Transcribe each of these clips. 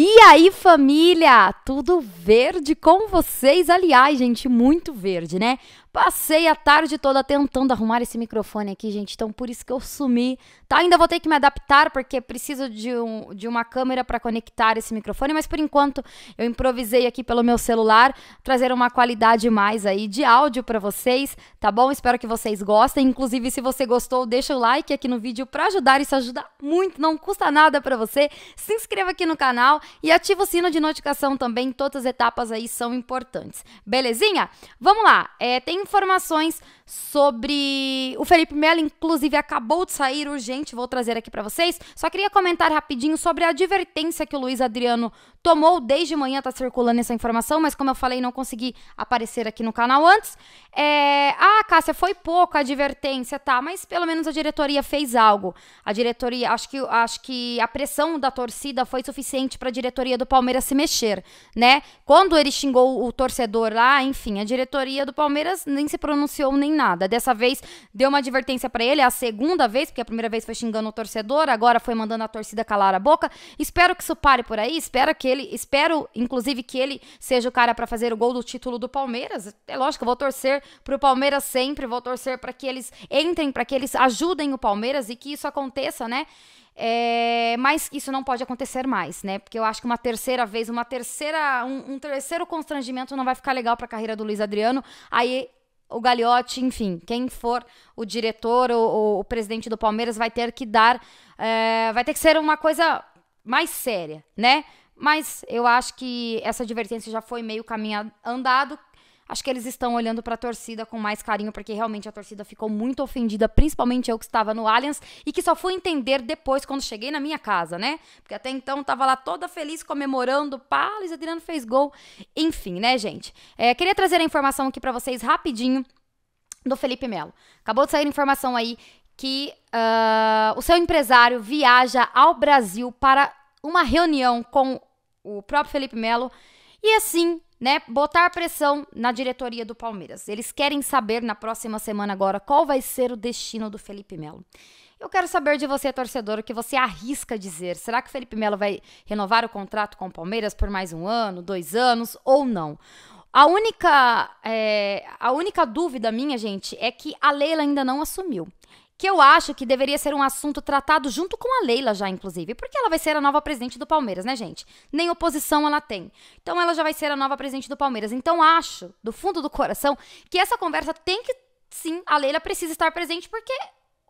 E aí, família? Tudo verde com vocês? Aliás, gente, muito verde, né? Passei a tarde toda tentando arrumar esse microfone aqui, gente, então por isso que eu sumi. Tá, ainda vou ter que me adaptar porque preciso de, um, de uma câmera para conectar esse microfone, mas por enquanto eu improvisei aqui pelo meu celular, trazer uma qualidade mais aí de áudio para vocês, tá bom? Espero que vocês gostem. Inclusive, se você gostou, deixa o like aqui no vídeo para ajudar, isso ajuda muito, não custa nada para você. Se inscreva aqui no canal e ativa o sino de notificação também, todas as etapas aí são importantes. Belezinha? Vamos lá. É, tem informações sobre o Felipe Melo, inclusive acabou de sair urgente, vou trazer aqui para vocês. Só queria comentar rapidinho sobre a advertência que o Luiz Adriano tomou desde manhã, tá circulando essa informação, mas como eu falei, não consegui aparecer aqui no canal antes. É... Ah, Cássia, foi pouco a advertência, tá, mas pelo menos a diretoria fez algo. A diretoria, acho que, acho que a pressão da torcida foi suficiente para a diretoria do Palmeiras se mexer, né? Quando ele xingou o torcedor lá, enfim, a diretoria do Palmeiras nem se pronunciou nem nada. Dessa vez deu uma advertência para ele, é a segunda vez, porque a primeira vez foi xingando o torcedor, agora foi mandando a torcida calar a boca. Espero que isso pare por aí, espero que ele, espero inclusive que ele seja o cara para fazer o gol do título do Palmeiras. É lógico, eu vou torcer pro Palmeiras sempre, vou torcer para que eles entrem, para que eles ajudem o Palmeiras e que isso aconteça, né? É, mas isso não pode acontecer mais, né? Porque eu acho que uma terceira vez, uma terceira, um, um terceiro constrangimento não vai ficar legal para a carreira do Luiz Adriano. Aí o Gagliotti, enfim, quem for o diretor ou, ou, o presidente do Palmeiras vai ter que dar, é, vai ter que ser uma coisa mais séria, né? Mas eu acho que essa advertência já foi meio caminho andado acho que eles estão olhando para a torcida com mais carinho, porque realmente a torcida ficou muito ofendida, principalmente eu que estava no Allianz e que só fui entender depois quando cheguei na minha casa, né? Porque até então estava lá toda feliz comemorando, pá, Luiz Adriano fez gol. Enfim, né, gente? É, queria trazer a informação aqui para vocês rapidinho do Felipe Melo. Acabou de sair informação aí que uh, o seu empresário viaja ao Brasil para uma reunião com o próprio Felipe Melo e assim né, botar pressão na diretoria do Palmeiras. Eles querem saber na próxima semana agora qual vai ser o destino do Felipe Melo. Eu quero saber de você, torcedor, o que você arrisca dizer. Será que o Felipe Melo vai renovar o contrato com o Palmeiras por mais um ano, dois anos ou não? A única, é, a única dúvida minha, gente, é que a Leila ainda não assumiu que eu acho que deveria ser um assunto tratado junto com a Leila já, inclusive, porque ela vai ser a nova presidente do Palmeiras, né, gente? Nem oposição ela tem. Então ela já vai ser a nova presidente do Palmeiras. Então acho, do fundo do coração, que essa conversa tem que sim, a Leila precisa estar presente porque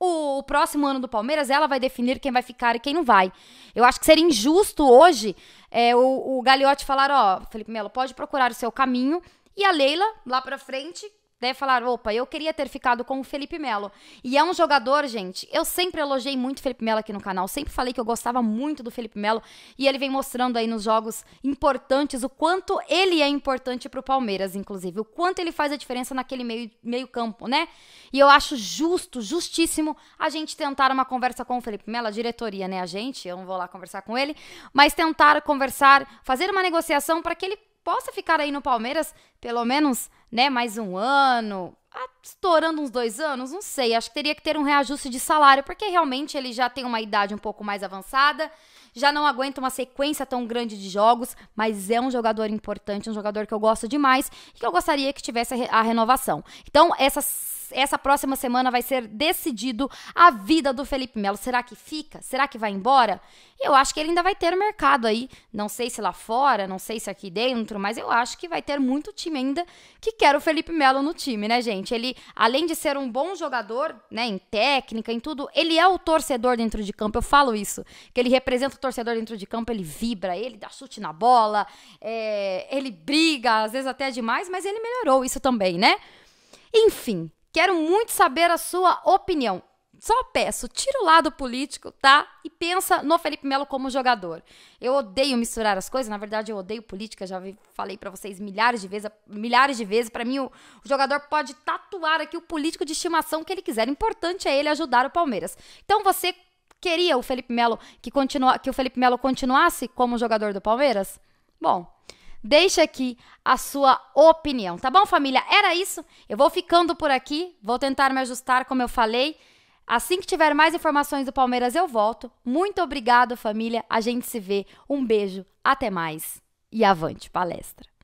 o, o, próximo ano do Palmeiras ela vai definir quem vai ficar e quem não vai. Eu acho que seria injusto hoje é, o, o Gagliotti falar, ó, Felipe Melo, pode procurar o seu caminho e a Leila lá para frente Deve falar opa, eu queria ter ficado com o Felipe Melo. E é um jogador, gente, eu sempre elogiei muito o Felipe Melo aqui no canal, sempre falei que eu gostava muito do Felipe Melo, e ele vem mostrando aí nos jogos importantes o quanto ele é importante pro Palmeiras, inclusive, o quanto ele faz a diferença naquele meio, meio campo, né? E eu acho justo, justíssimo, a gente tentar uma conversa com o Felipe Melo, a diretoria, né, a gente, eu não vou lá conversar com ele, mas tentar conversar, fazer uma negociação para que ele possa ficar aí no Palmeiras pelo menos, né, mais um ano, estourando uns dois anos, não sei. Acho que teria que ter um reajuste de salário, porque realmente ele já tem uma idade um pouco mais avançada, já não aguenta uma sequência tão grande de jogos, mas é um jogador importante, um jogador que eu gosto demais e que eu gostaria que tivesse a renovação. Então, essa essa próxima semana vai ser decidido a vida do Felipe Melo. Será que fica? Será que vai embora? Eu acho que ele ainda vai ter o mercado aí. Não sei se lá fora, não sei se aqui dentro, mas eu acho que vai ter muito time ainda que quer o Felipe Melo no time, né, gente? Ele, além de ser um bom jogador, né, em técnica, em tudo, ele é o torcedor dentro de campo. Eu falo isso, que ele representa o torcedor dentro de campo, ele vibra, ele dá chute na bola, é, ele briga, às vezes até é demais, mas ele melhorou isso também, né? Enfim, quero muito saber a sua opinião. Só peço, tira o lado político, tá? E pensa no Felipe Melo como jogador. Eu odeio misturar as coisas, na verdade eu odeio política, já falei para vocês milhares de vezes, milhares de vezes, para mim o, o, jogador pode tatuar aqui o político de estimação que ele quiser. O importante é ele ajudar o Palmeiras. Então você Queria o Felipe Melo que, continua, que o Felipe Melo continuasse como jogador do Palmeiras? Bom, deixa aqui a sua opinião, tá bom, família? Era isso. Eu vou ficando por aqui, vou tentar me ajustar, como eu falei. Assim que tiver mais informações do Palmeiras, eu volto. Muito obrigado, família. A gente se vê. Um beijo, até mais e avante palestra.